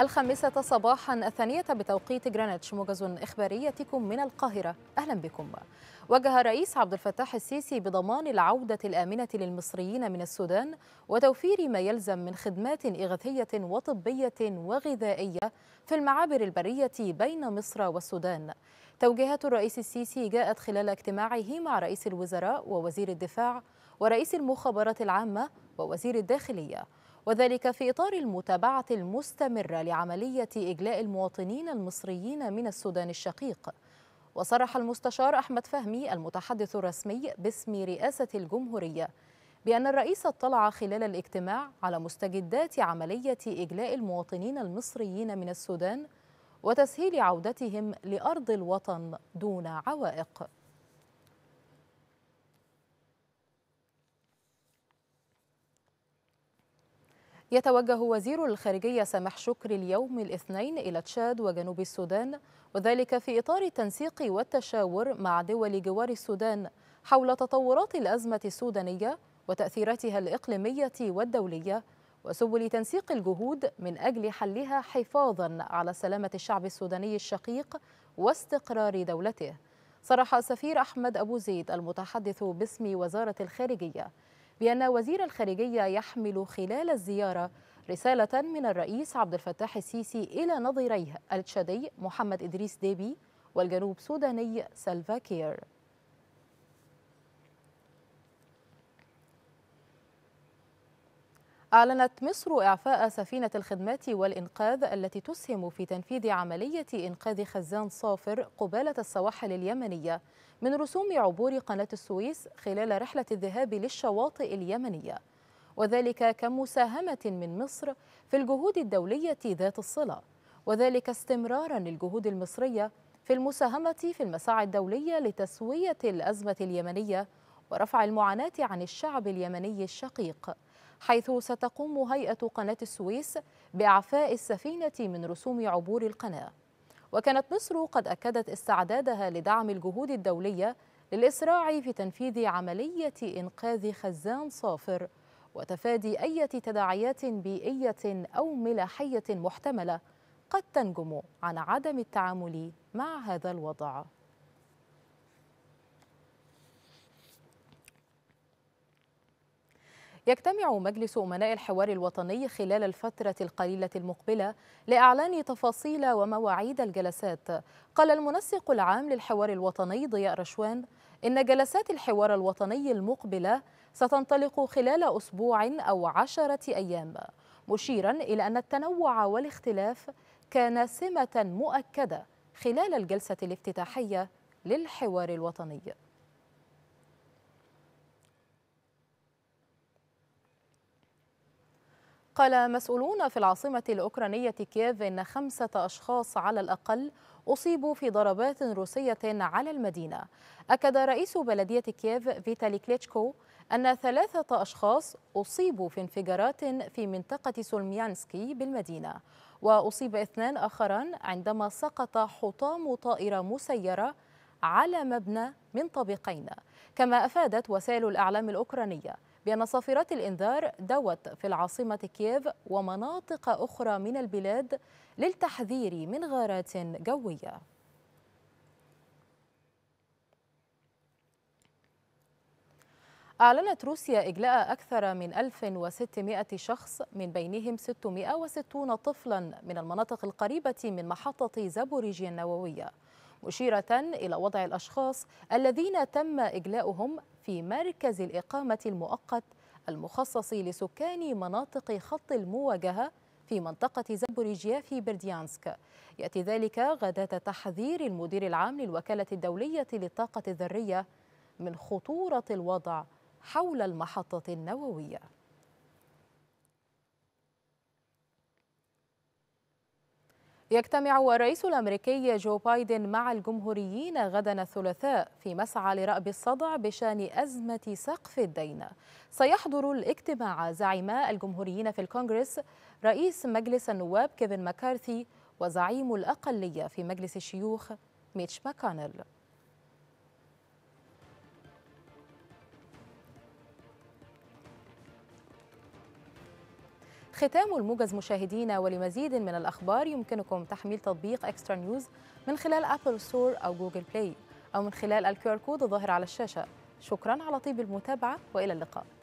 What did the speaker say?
الخامسة صباحا الثانية بتوقيت جرانيتش موجز إخباري يأتيكم من القاهرة أهلا بكم وجه الرئيس عبد الفتاح السيسي بضمان العودة الآمنة للمصريين من السودان وتوفير ما يلزم من خدمات إغاثية وطبية وغذائية في المعابر البرية بين مصر والسودان توجيهات الرئيس السيسي جاءت خلال اجتماعه مع رئيس الوزراء ووزير الدفاع ورئيس المخابرات العامة ووزير الداخلية وذلك في إطار المتابعة المستمرة لعملية إجلاء المواطنين المصريين من السودان الشقيق وصرح المستشار أحمد فهمي المتحدث الرسمي باسم رئاسة الجمهورية بأن الرئيس اطلع خلال الاجتماع على مستجدات عملية إجلاء المواطنين المصريين من السودان وتسهيل عودتهم لأرض الوطن دون عوائق يتوجه وزير الخارجية سامح شكري اليوم الاثنين إلى تشاد وجنوب السودان وذلك في إطار التنسيق والتشاور مع دول جوار السودان حول تطورات الأزمة السودانية وتأثيراتها الإقليمية والدولية وسبل تنسيق الجهود من أجل حلها حفاظا على سلامة الشعب السوداني الشقيق واستقرار دولته صرح سفير أحمد أبو زيد المتحدث باسم وزارة الخارجية بأن وزير الخارجية يحمل خلال الزيارة رسالة من الرئيس عبد الفتاح السيسي إلى نظيريه التشادي محمد إدريس ديبي والجنوب سوداني سلفا كير أعلنت مصر إعفاء سفينة الخدمات والإنقاذ التي تسهم في تنفيذ عملية إنقاذ خزان صافر قبالة السواحل اليمنية من رسوم عبور قناة السويس خلال رحلة الذهاب للشواطئ اليمنية وذلك كمساهمة من مصر في الجهود الدولية ذات الصلة وذلك استمرارا للجهود المصرية في المساهمة في المساعي الدولية لتسوية الأزمة اليمنية ورفع المعاناة عن الشعب اليمني الشقيق حيث ستقوم هيئة قناة السويس بإعفاء السفينة من رسوم عبور القناة وكانت مصر قد أكدت استعدادها لدعم الجهود الدولية للإسراع في تنفيذ عملية إنقاذ خزان صافر وتفادي أي تداعيات بيئية أو ملاحية محتملة قد تنجم عن عدم التعامل مع هذا الوضع يجتمع مجلس أمناء الحوار الوطني خلال الفترة القليلة المقبلة لإعلان تفاصيل ومواعيد الجلسات قال المنسق العام للحوار الوطني ضياء رشوان إن جلسات الحوار الوطني المقبلة ستنطلق خلال أسبوع أو عشرة أيام مشيرا إلى أن التنوع والاختلاف كان سمة مؤكدة خلال الجلسة الافتتاحية للحوار الوطني قال مسؤولون في العاصمة الأوكرانية كييف إن خمسة أشخاص على الأقل أصيبوا في ضربات روسية على المدينة أكد رئيس بلدية كييف فيتالي كليتشكو أن ثلاثة أشخاص أصيبوا في انفجارات في منطقة سولميانسكي بالمدينة وأصيب اثنان آخران عندما سقط حطام طائرة مسيرة على مبنى من طابقين كما أفادت وسائل الأعلام الأوكرانية بأن صافرات الإنذار دوت في العاصمة كييف ومناطق أخرى من البلاد للتحذير من غارات جوية أعلنت روسيا إجلاء أكثر من 1600 شخص من بينهم 660 طفلا من المناطق القريبة من محطة زابوريجيا النووية مشيرة إلى وضع الأشخاص الذين تم إجلاؤهم في مركز الإقامة المؤقت المخصص لسكان مناطق خط المواجهة في منطقة زابوريجيا في برديانسك يأتي ذلك غداة تحذير المدير العام للوكالة الدولية للطاقة الذرية من خطورة الوضع حول المحطة النووية يجتمع الرئيس الأمريكي جو بايدن مع الجمهوريين غدا الثلاثاء في مسعى لرأب الصدع بشان أزمة سقف الدين سيحضر الاجتماع زعيما الجمهوريين في الكونغرس رئيس مجلس النواب كيفن مكارثي وزعيم الأقلية في مجلس الشيوخ ميتش ماكونل ختام الموجز مشاهدينا ولمزيد من الأخبار يمكنكم تحميل تطبيق إكسترا نيوز من خلال أبل ستور أو جوجل بلاي أو من خلال الكيو آر كود الظاهر على الشاشة شكرا على طيب المتابعة وإلى اللقاء